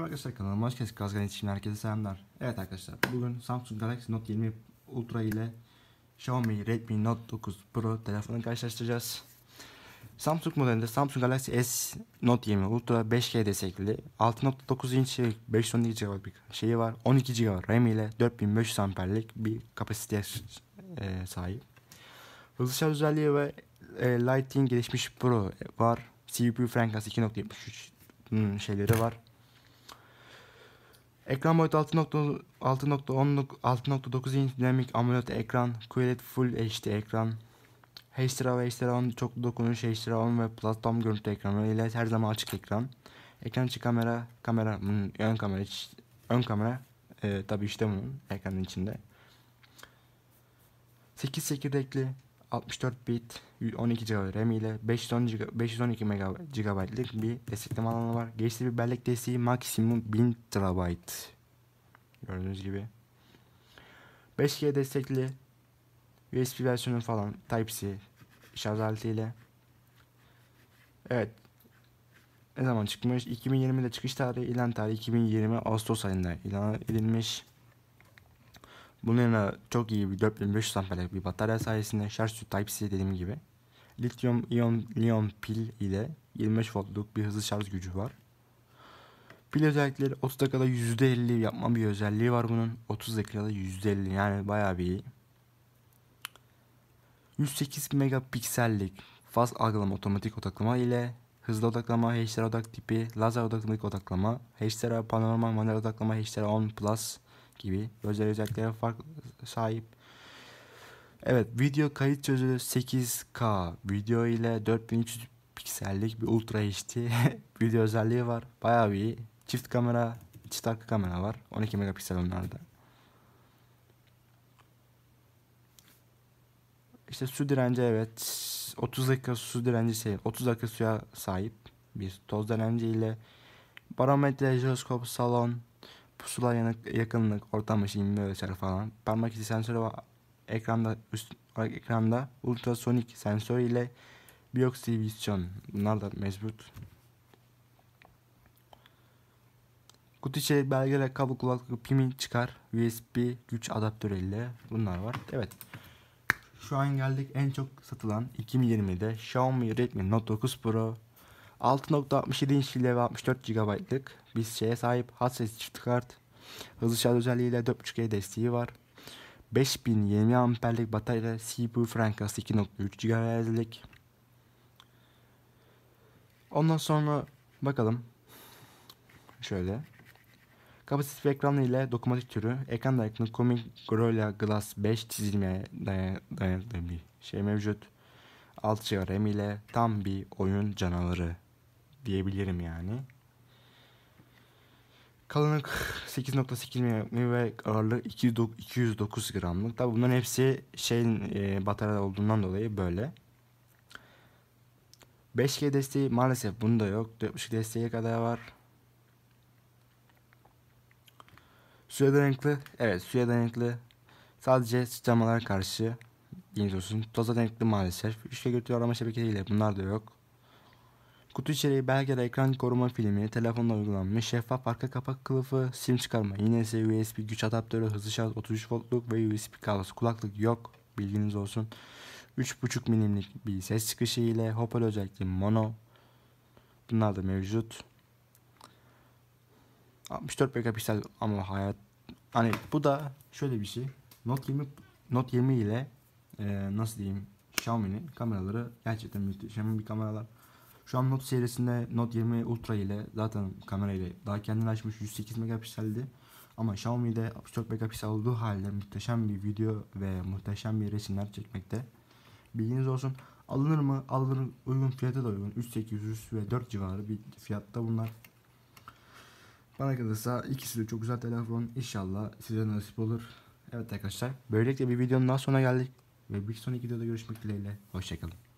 Merhaba arkadaşlar kanalıma hoş geldiniz. Gazgan iletişimine herkese selamlar. Evet arkadaşlar bugün Samsung Galaxy Note 20 Ultra ile Xiaomi Redmi Note 9 Pro telefonunu karşılaştıracağız. Samsung modelinde Samsung Galaxy S Note 20 Ultra 5G destekli 6.9 inçlik 512 GB bir şeyi var. 12 GB RAM ile 4500 amperlik bir kapasiteye e, sahip. Hızlı şarj özelliği ve e, Lightning gelişmiş Pro var. CPU frekansı 2.73 şeyleri var. Ekran boyutu 6.10 inç dinamik AMOLED ekran, QLED Full HD ekran, Hextra ve Hextra 10 çoklu dokunuş Hextra 10 ve platform görüntü ekranı ile her zaman açık ekran. Ekran içi kamera, kamera, hmm, ön kamera, ön kamera e, tabi işte bunun ekranın içinde. 8 çekirdekli 64 bit 12 GB RAM ile 510 512 GB'lik bir destekleme alanı var. Geçti bir bellek desteği maksimum 1000 TB. Gördüğünüz gibi. 5G destekli USB versiyonu falan Type-C şarj aletiyle. Evet. Ne zaman çıkmış? 2020'de çıkış tarihi ilan tarihi 2020 Ağustos ayında ilan edilmiş. Bunun yanına çok iyi bir 4500 amperlik bir batarya sayesinde şarj Type-C dediğim gibi. Lityum iyon liyon pil ile 25 voltluk bir hızlı şarj gücü var. Pil özellikleri 30 dakikada %50 yapma bir özelliği var bunun. 30 dakikada %50 yani bayağı bir iyi. 108 megapiksellik faz algılama otomatik odaklama ile hızlı odaklama, HDR odak tipi, lazer odaklık odaklama, HDR panorama, manuel odaklama, HDR 10 plus gibi özel özelliklere farklı sahip. Evet video kayıt çözünürlüğü 8K video ile 4300 piksellik bir Ultra HD video özelliği var. Bayağı bir Çift kamera, çift arka kamera var. 12 megapiksel onlarda. İşte su direnci evet. 30 dakika su direnci şey, 30 dakika suya sahip bir toz direnci ile barometre, jiroskop, salon, pusula yanık, yakınlık, ortam ışığı inme ölçer falan. Parmak izi sensörü var. Ekranda üst olarak ekranda ultrasonik sensör ile biopsi vizyon. Bunlar da mevcut. Kutu içeri belgeler, kablo kulaklık, pimi çıkar. USB güç adaptörü ile bunlar var. Evet. Şu an geldik en çok satılan 2020'de Xiaomi Redmi Note 9 Pro 6.67 inç ile ve 64 GB'lık bir şeye sahip hassas çift kart. Hızlı şarj özelliğiyle 4.5G desteği var. 5020 amperlik batarya CPU frekansı 2.3 GHz'lik. Ondan sonra bakalım. Şöyle. Kapasitif ekran ile dokunmatik türü. Ekran dayanıklı Coming Gorilla Glass 5 çizilmeye dayanıklı bir şey mevcut. 6 GB RAM ile tam bir oyun canavarı diyebilirim yani. Kalınlık 8.8 mm ve ağırlık 209 gramlık. Tabi bunların hepsi şeyin e, batarya olduğundan dolayı böyle. 5G desteği maalesef bunda yok. 4.5 desteği kadar var. Suya dayanıklı. Evet suya dayanıklı. Sadece sıçramalara karşı Yeni olsun. Toza dayanıklı maalesef. 3G görüntü arama şebekesiyle bunlar da yok. Kutu içeriği belgede ekran koruma filmi, telefonla uygulanmış, şeffaf arka kapak kılıfı, sim çıkarma, iğnesi, USB güç adaptörü, hızlı şarj 33 voltluk ve USB kablosu, kulaklık yok bilginiz olsun. 3.5 milimlik bir ses çıkışı ile hoparlör özellikli mono. Bunlar da mevcut. 64 megapiksel ama hayat hani bu da şöyle bir şey. Note 20 Note 20 ile e, nasıl diyeyim Xiaomi'nin kameraları gerçekten müthiş. Xiaomi kameralar şu an Note serisinde Note 20 Ultra ile zaten kamerayla daha kendini açmış 108 megapikseldi. Ama Xiaomi'de 64 megapiksel olduğu halde muhteşem bir video ve muhteşem bir resimler çekmekte. Bilginiz olsun. Alınır mı? Alınır. Uygun fiyata da uygun. 3800 ve 4 civarı bir fiyatta bunlar. Bana kalırsa ikisi de çok güzel telefon. İnşallah size nasip olur. Evet arkadaşlar. Böylelikle bir videonun daha sonuna geldik. Ve bir sonraki videoda görüşmek dileğiyle. Hoşçakalın.